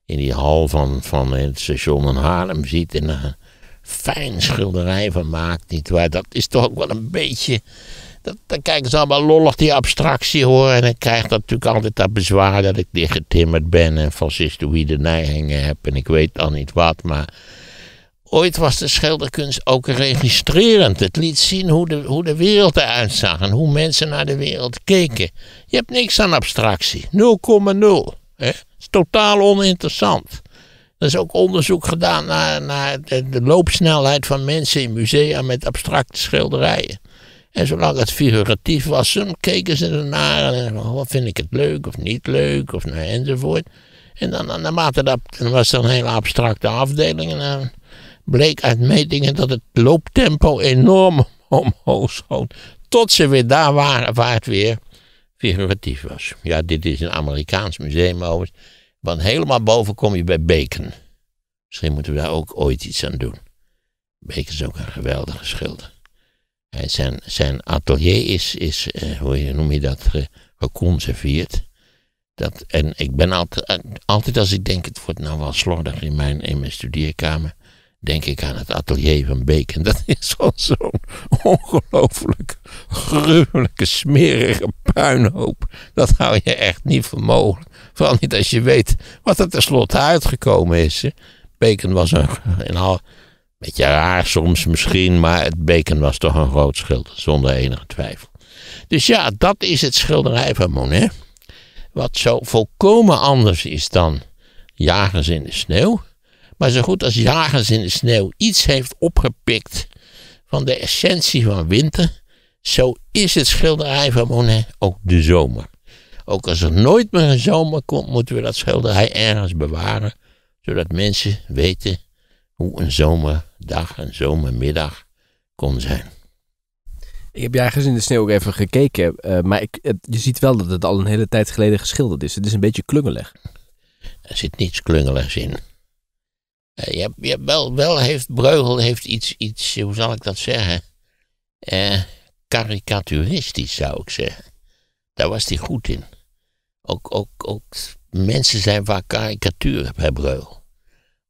in die hal van, van het station in Haarlem ziet. En een fijn schilderij van maakt, niet waar Dat is toch ook wel een beetje... Dat, dan kijken ze allemaal lollig die abstractie hoor. En ik krijg natuurlijk altijd dat bezwaar dat ik dichtgetimmerd ben en fascistoïde neigingen heb. En ik weet dan niet wat, maar ooit was de schilderkunst ook registrerend. Het liet zien hoe de, hoe de wereld eruit zag en hoe mensen naar de wereld keken. Je hebt niks aan abstractie. 0,0. Het is totaal oninteressant. Er is ook onderzoek gedaan naar, naar de, loopsnelheid van mensen in musea met abstracte schilderijen. En zolang het figuratief was, hm, keken ze ernaar en wat oh, vind ik het leuk of niet leuk of nou, enzovoort. En dan, naarmate dat was er een hele abstracte afdeling en dan bleek uit metingen dat het looptempo enorm omhoog schoot. Tot ze weer daar waren waar het weer innovatief was. Ja, dit is een Amerikaans museum overigens. Want helemaal boven kom je bij Bacon. Misschien moeten we daar ook ooit iets aan doen. Bacon is ook een geweldige schilder. Zijn, zijn atelier is, is uh, hoe noem je dat, geconserveerd. Dat, en ik ben eh, altijd, als ik denk, het wordt nou wel slordig in mijn, in mijn studeerkamer, denk ik aan het atelier van Bacon. Dat is al zo'n ongelooflijk gruwelijke, smerige puinhoop. Dat hou je echt niet voor mogelijk. Vooral niet als je weet wat er tenslotte uitgekomen is. Beken was een, een beetje raar soms misschien, maar het beken was toch een groot schilder, zonder enige twijfel. Dus ja, dat is het schilderij van Monet. Wat zo volkomen anders is dan Jagers in de Sneeuw. Maar zo goed als Jagers in de Sneeuw iets heeft opgepikt van de essentie van winter zo is het schilderij van Monet ook de zomer. Ook als er nooit meer een zomer komt, moeten we dat schilderij ergens bewaren, zodat mensen weten hoe een zomerdag, een zomermiddag kon zijn. Ik heb ergens in de sneeuw ook even gekeken, eh, maar ik, je ziet wel dat het al een hele tijd geleden geschilderd is. Het is een beetje klungelig. Er zit niets klungeligs in. Eh, je, je wel, wel heeft Breugel heeft iets, iets, hoe zal ik dat zeggen? Eh, karikaturistisch, zou ik zeggen. Daar was hij goed in. Ook, ook, ook mensen zijn vaak karikaturen bij Breul.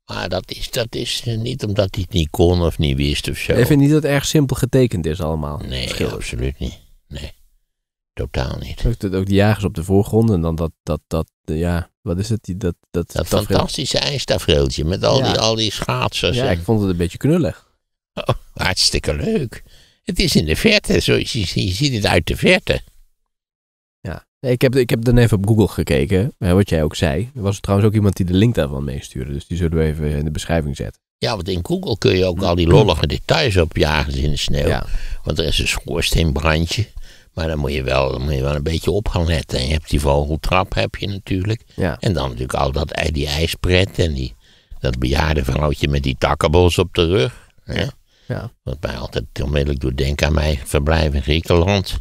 Maar dat is, dat is eh, niet omdat hij het niet kon of niet wist of zo. Hij vindt niet dat het erg simpel getekend is allemaal. Nee, absoluut niet. Nee, totaal niet. Ook, de, ook die jagers op de voorgrond en dan dat, dat, dat eh, ja, wat is het? Die, dat dat, dat fantastische ijstafreeltje met al, die, al die schaatsers. Ja, ik vond het een beetje knullig. Oh, hartstikke leuk. Het is in de verte. Zo, je, je ziet het uit de verte. Ja, ik heb, ik heb dan even op Google gekeken, wat jij ook zei. Er was trouwens ook iemand die de link daarvan meestuurde, dus die zullen we even in de beschrijving zetten. Ja, want in Google kun je ook mm. al die lollige details opjagen in de sneeuw. Want er is een schoorsteenbrandje. Maar dan moet, je wel, dan moet je wel een beetje op gaan letten. En je hebt die vogeltrap, heb je natuurlijk. Ja. En dan natuurlijk al dat, die ijspret en die, dat bejaarde vrouwtje met die takkenbos op de rug. Ja. Ja. Wat mij altijd onmiddellijk doet denken aan mijn verblijf in Griekenland.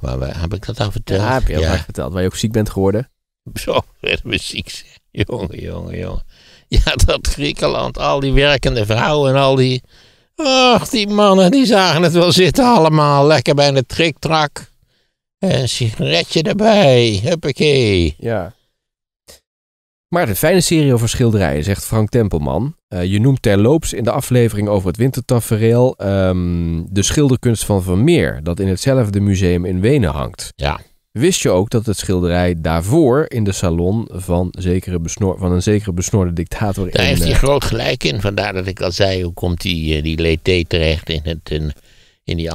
Waar we, heb ik dat al verteld? Ja, heb je al verteld. Waar je ook ziek bent geworden. Zo we ziek. Jongen, jongen, jongen. Ja, dat Griekenland. Al die werkende vrouwen en al die... Ach, die mannen, die zagen het wel zitten allemaal. Lekker bij een triktrak. En een sigaretje erbij. Huppakee. Ja. Maar de fijne serie over schilderijen, zegt Frank Tempelman. Eh, je noemt terloops in de aflevering over het wintertafereel ehm, de schilderkunst van Vermeer, dat in hetzelfde museum in Wenen hangt. Ja. Wist je ook dat het schilderij daarvoor in de salon van, zekere besnor, van een zekere besnorde dictator... Daar in, heeft hij uh, groot gelijk in, vandaar dat ik al zei, hoe komt die, eh, die Leté terecht in, het, in, in die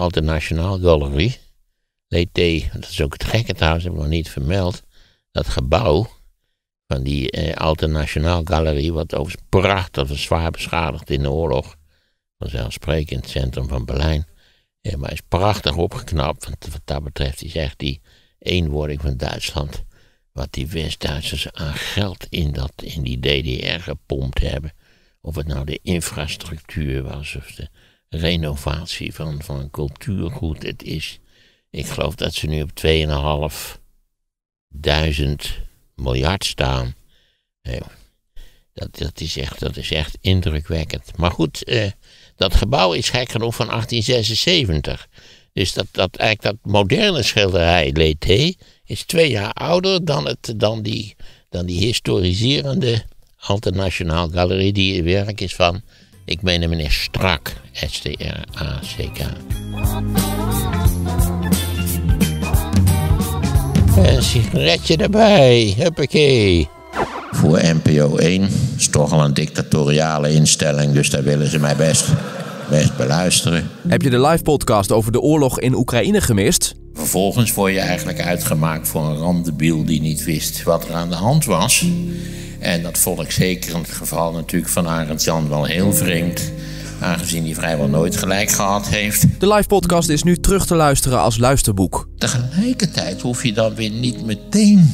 Gallery? Leté, dat is ook het gekke trouwens, hebben we nog niet vermeld, dat gebouw van die eh, Alte Nationaal Galerie, wat overigens prachtig was, zwaar beschadigd in de oorlog. Vanzelfsprekend, centrum van Berlijn. Eh, maar is prachtig opgeknapt, want wat dat betreft is echt die eenwording van Duitsland. Wat die West-Duitsers aan geld in, dat, in die DDR gepompt hebben. Of het nou de infrastructuur was of de renovatie van, van een cultuurgoed. Het is, ik geloof dat ze nu op 2.500 miljard staan. Nee, dat, dat, is echt, dat is echt indrukwekkend. Maar goed, eh, dat gebouw is gek genoeg van 1876. Dus dat, dat, eigenlijk dat moderne schilderij, Leté, is twee jaar ouder dan, het, dan, die, dan die historiserende Alternationaal Galerie, die werk is van, ik meen meneer Strak, S-T-R-A-C-K. Een sigaretje erbij, huppakee. Voor NPO 1 is toch al een dictatoriale instelling, dus daar willen ze mij best, best beluisteren. Heb je de live podcast over de oorlog in Oekraïne gemist? Vervolgens word je eigenlijk uitgemaakt voor een randebiel die niet wist wat er aan de hand was. En dat vond ik zeker in het geval natuurlijk van Arend Jan wel heel vreemd aangezien hij vrijwel nooit gelijk gehad heeft. De live podcast is nu terug te luisteren als luisterboek. Tegelijkertijd hoef je dan weer niet meteen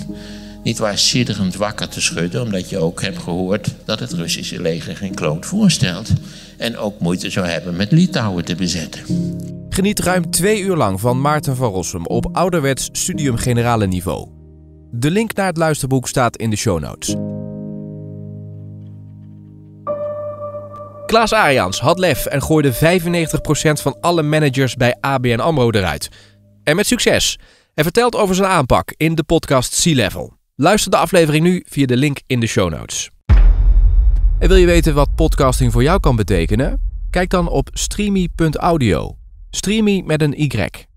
niet waar sidderend wakker te schudden, omdat je ook hebt gehoord dat het Russische leger geen kloot voorstelt en ook moeite zou hebben met Litouwen te bezetten. Geniet ruim twee uur lang van Maarten van Rossum op ouderwets studium generale niveau. De link naar het luisterboek staat in de show notes. Klaas Arians had lef en gooide 95% van alle managers bij ABN AMRO eruit. En met succes. Hij vertelt over zijn aanpak in de podcast C-Level. Luister de aflevering nu via de link in de show notes. En wil je weten wat podcasting voor jou kan betekenen? Kijk dan op streamy.audio. Streamy met een Y.